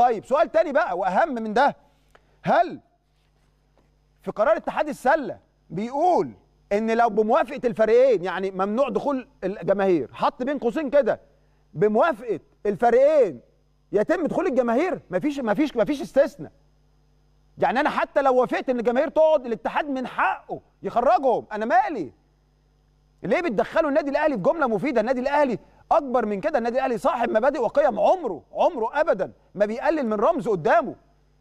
طيب سؤال تاني بقى واهم من ده هل في قرار اتحاد السله بيقول ان لو بموافقه الفريقين يعني ممنوع دخول الجماهير حط بين قوسين كده بموافقه الفريقين يتم دخول الجماهير مفيش مفيش مفيش استثناء يعني انا حتى لو وافقت ان الجماهير تقعد الاتحاد من حقه يخرجهم انا مالي ليه بتدخلوا النادي الاهلي في جمله مفيده النادي الاهلي اكبر من كده النادي الاهلي صاحب مبادئ وقيم عمره عمره ابدا ما بيقلل من رمز قدامه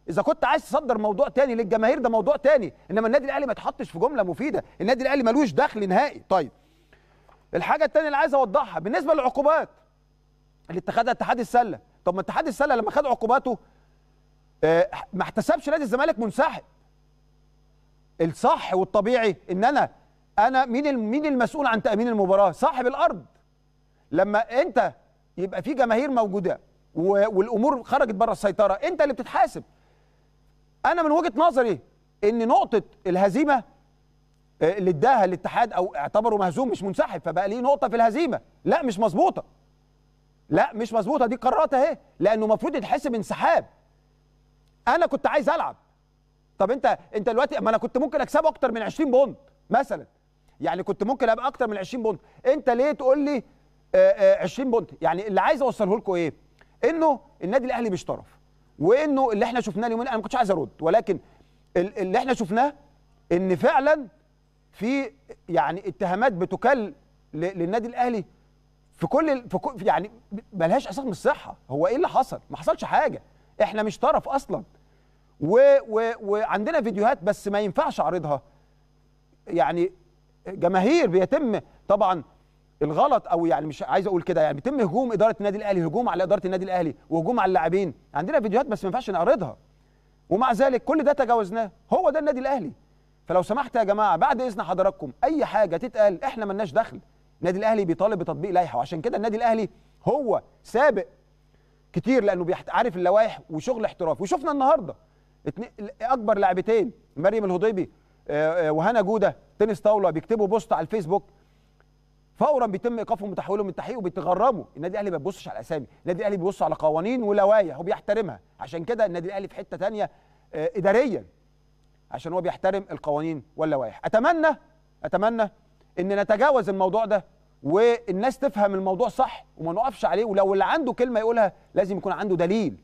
اذا كنت عايز تصدر موضوع تاني للجماهير ده موضوع تاني انما النادي الاهلي ما تحطش في جمله مفيده النادي الاهلي ملوش دخل نهائي طيب الحاجه التانية اللي عايز اوضحها بالنسبه للعقوبات اللي اتخذها اتحاد السله طب ما اتحاد السله لما خد عقوباته اه ما احتسبش نادي الزمالك منسحب الصح والطبيعي ان انا انا مين مين المسؤول عن تامين المباراه صاحب الارض لما انت يبقى في جماهير موجوده والامور خرجت بره السيطره انت اللي بتتحاسب انا من وجهه نظري ان نقطه الهزيمه آه، اللي اداها الاتحاد او اعتبره مهزوم مش منسحب فبقى ليه نقطه في الهزيمه لا مش مظبوطه لا مش مظبوطه دي قرارات اهي لانه المفروض يتحسب انسحاب انا كنت عايز العب طب انت انت دلوقتي ما انا كنت ممكن اكسبه اكتر من 20 بونت مثلا يعني كنت ممكن ابقى اكتر من 20 بونت انت ليه تقول لي 20 آه، آه، بونت يعني اللي عايز اوصله لكم ايه انه النادي الاهلي مش طرف وانه اللي احنا شفناه اليومين انا ما كنتش عايز ارد ولكن اللي احنا شفناه ان فعلا في يعني اتهامات بتكل للنادي الاهلي في كل في يعني ملهاش اساس من الصحه هو ايه اللي حصل ما حصلش حاجه احنا مش طرف اصلا و و وعندنا فيديوهات بس ما ينفعش اعرضها يعني جماهير بيتم طبعا الغلط او يعني مش عايز اقول كده يعني بيتم هجوم اداره النادي الاهلي هجوم على اداره النادي الاهلي وهجوم على اللاعبين عندنا فيديوهات بس ما ينفعش نعرضها ومع ذلك كل ده تجاوزناه هو ده النادي الاهلي فلو سمحت يا جماعه بعد اذن حضراتكم اي حاجه تتقال احنا مالناش دخل النادي الاهلي بيطالب بتطبيق لائحه وعشان كده النادي الاهلي هو سابق كتير لانه بيحت... عارف اللوائح وشغل احترافي وشفنا النهارده اتن... اكبر لاعبتين مريم الهضيبي آه، آه، وهنا جوده تنس طاوله بيكتبوا بوست على الفيسبوك فورا بيتم ايقافهم وتحويلهم من التحقيق وبيتغرموا النادي الاهلي ما بيبصش على الاسامي النادي الاهلي بيبص على قوانين ولوايح وبيحترمها عشان كده النادي الاهلي في حته ثانيه آه، اداريا عشان هو بيحترم القوانين واللوائح اتمنى اتمنى ان نتجاوز الموضوع ده والناس تفهم الموضوع صح وما نقفش عليه ولو اللي عنده كلمه يقولها لازم يكون عنده دليل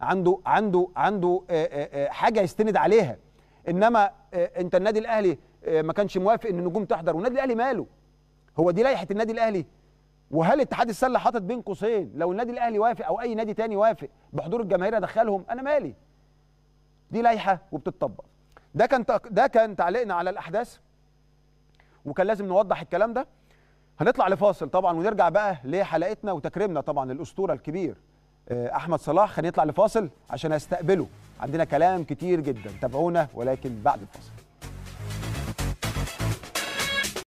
عنده عنده عنده آه، آه، حاجه يستند عليها انما انت النادي الاهلي ما كانش موافق ان النجوم تحضر والنادي الاهلي ماله هو دي لائحه النادي الاهلي وهل اتحاد السله حاطط بين قوسين لو النادي الاهلي وافق او اي نادي تاني وافق بحضور الجماهير ادخلهم انا مالي دي لائحه وبتطبق ده كان ده كان تعليقنا على الاحداث وكان لازم نوضح الكلام ده هنطلع لفاصل طبعا ونرجع بقى لحلقتنا وتكريمنا طبعا للاسطوره الكبير آه، احمد صلاح هنطلع لفاصل عشان استقبله عندنا كلام كتير جدا تابعونا ولكن بعد الفاصل